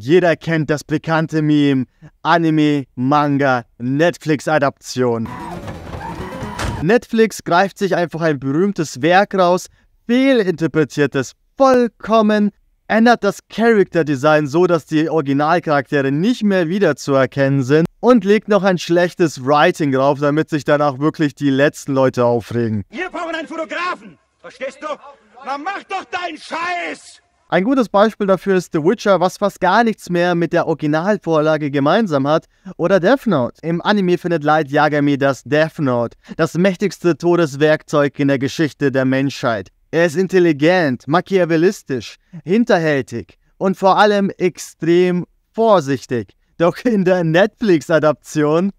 Jeder kennt das bekannte Meme Anime, Manga, Netflix-Adaption. Netflix greift sich einfach ein berühmtes Werk raus, fehlinterpretiert es vollkommen, ändert das Character Design so, dass die Originalcharaktere nicht mehr wiederzuerkennen sind und legt noch ein schlechtes Writing drauf, damit sich danach wirklich die letzten Leute aufregen. Wir brauchen einen Fotografen, verstehst du? Na mach doch deinen Scheiß! Ein gutes Beispiel dafür ist The Witcher, was fast gar nichts mehr mit der Originalvorlage gemeinsam hat, oder Death Note. Im Anime findet Light Yagami das Death Note, das mächtigste Todeswerkzeug in der Geschichte der Menschheit. Er ist intelligent, machiavellistisch, hinterhältig und vor allem extrem vorsichtig. Doch in der Netflix-Adaption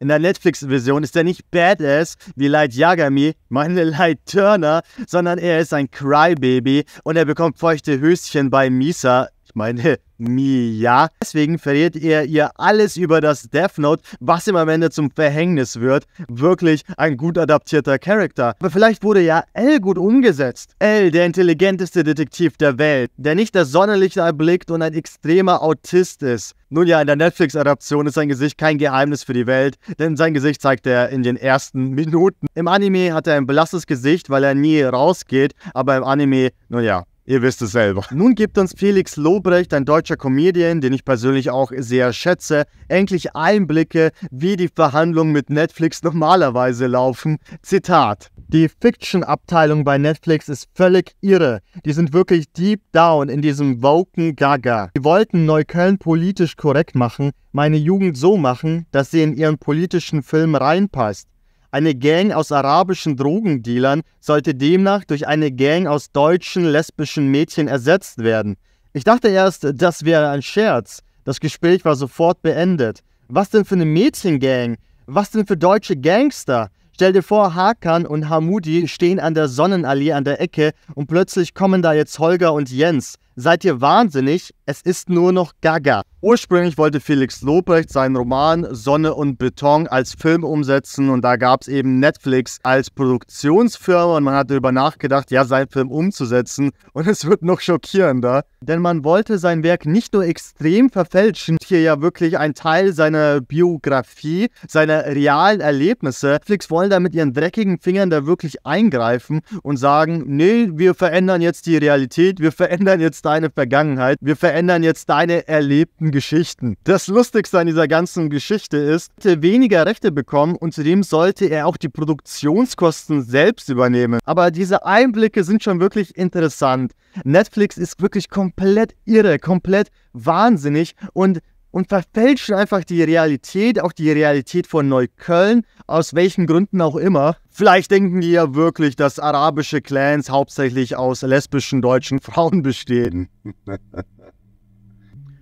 In der Netflix-Version ist er nicht Badass wie Light Yagami, meine Light Turner, sondern er ist ein Crybaby und er bekommt feuchte Höschen bei Misa meine Mia. Deswegen verliert er ihr alles über das Death Note, was ihm am Ende zum Verhängnis wird. Wirklich ein gut adaptierter Charakter. Aber vielleicht wurde ja L gut umgesetzt. L, der intelligenteste Detektiv der Welt, der nicht das Sonnenlicht erblickt und ein extremer Autist ist. Nun ja, in der Netflix-Adaption ist sein Gesicht kein Geheimnis für die Welt, denn sein Gesicht zeigt er in den ersten Minuten. Im Anime hat er ein blasses Gesicht, weil er nie rausgeht, aber im Anime, nun ja, Ihr wisst es selber. Nun gibt uns Felix Lobrecht, ein deutscher Comedian, den ich persönlich auch sehr schätze, endlich Einblicke, wie die Verhandlungen mit Netflix normalerweise laufen. Zitat. Die Fiction-Abteilung bei Netflix ist völlig irre. Die sind wirklich deep down in diesem woken Gaga. Die wollten Neukölln politisch korrekt machen, meine Jugend so machen, dass sie in ihren politischen Film reinpasst. Eine Gang aus arabischen Drogendealern sollte demnach durch eine Gang aus deutschen lesbischen Mädchen ersetzt werden. Ich dachte erst, das wäre ein Scherz. Das Gespräch war sofort beendet. Was denn für eine Mädchengang? Was denn für deutsche Gangster? Stell dir vor, Hakan und Hamudi stehen an der Sonnenallee an der Ecke und plötzlich kommen da jetzt Holger und Jens. Seid ihr wahnsinnig? Es ist nur noch Gaga. Ursprünglich wollte Felix Lobrecht seinen Roman Sonne und Beton als Film umsetzen und da gab es eben Netflix als Produktionsfirma und man hat darüber nachgedacht, ja, seinen Film umzusetzen und es wird noch schockierender, denn man wollte sein Werk nicht nur extrem verfälschen, hier ja wirklich ein Teil seiner Biografie, seiner realen Erlebnisse. Netflix wollen da mit ihren dreckigen Fingern da wirklich eingreifen und sagen, nee, wir verändern jetzt die Realität, wir verändern jetzt deine Vergangenheit, wir verändern jetzt deine erlebten Geschichten. Das Lustigste an dieser ganzen Geschichte ist, er hätte weniger Rechte bekommen und zudem sollte er auch die Produktionskosten selbst übernehmen. Aber diese Einblicke sind schon wirklich interessant. Netflix ist wirklich komplett irre, komplett wahnsinnig und und verfälschen einfach die Realität, auch die Realität von Neukölln, aus welchen Gründen auch immer. Vielleicht denken die ja wirklich, dass arabische Clans hauptsächlich aus lesbischen deutschen Frauen bestehen.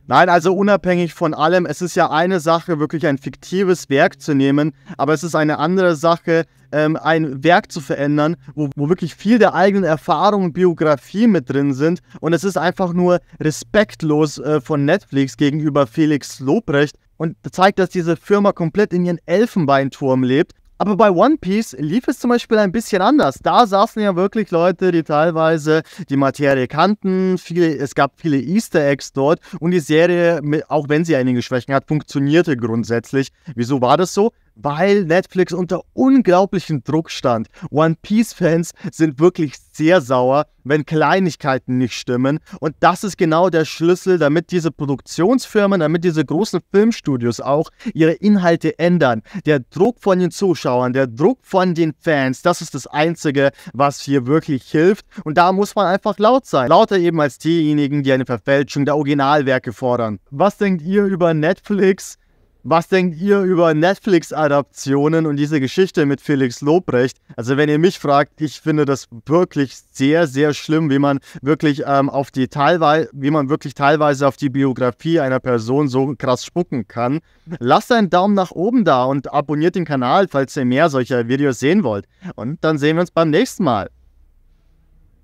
Nein, also unabhängig von allem, es ist ja eine Sache, wirklich ein fiktives Werk zu nehmen, aber es ist eine andere Sache, ähm, ein Werk zu verändern, wo, wo wirklich viel der eigenen Erfahrung und Biografie mit drin sind. Und es ist einfach nur respektlos äh, von Netflix gegenüber Felix Lobrecht und zeigt, dass diese Firma komplett in ihren Elfenbeinturm lebt aber bei One Piece lief es zum Beispiel ein bisschen anders. Da saßen ja wirklich Leute, die teilweise die Materie kannten. Viele, es gab viele Easter Eggs dort und die Serie, auch wenn sie einige Schwächen hat, funktionierte grundsätzlich. Wieso war das so? weil Netflix unter unglaublichem Druck stand. One Piece-Fans sind wirklich sehr sauer, wenn Kleinigkeiten nicht stimmen. Und das ist genau der Schlüssel, damit diese Produktionsfirmen, damit diese großen Filmstudios auch ihre Inhalte ändern. Der Druck von den Zuschauern, der Druck von den Fans, das ist das Einzige, was hier wirklich hilft. Und da muss man einfach laut sein. Lauter eben als diejenigen, die eine Verfälschung der Originalwerke fordern. Was denkt ihr über Netflix? Was denkt ihr über Netflix-Adaptionen und diese Geschichte mit Felix Lobrecht? Also wenn ihr mich fragt, ich finde das wirklich sehr, sehr schlimm, wie man wirklich ähm, auf die teilweise, wie man wirklich teilweise auf die Biografie einer Person so krass spucken kann. Lasst einen Daumen nach oben da und abonniert den Kanal, falls ihr mehr solcher Videos sehen wollt. Und dann sehen wir uns beim nächsten Mal.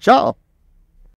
Ciao!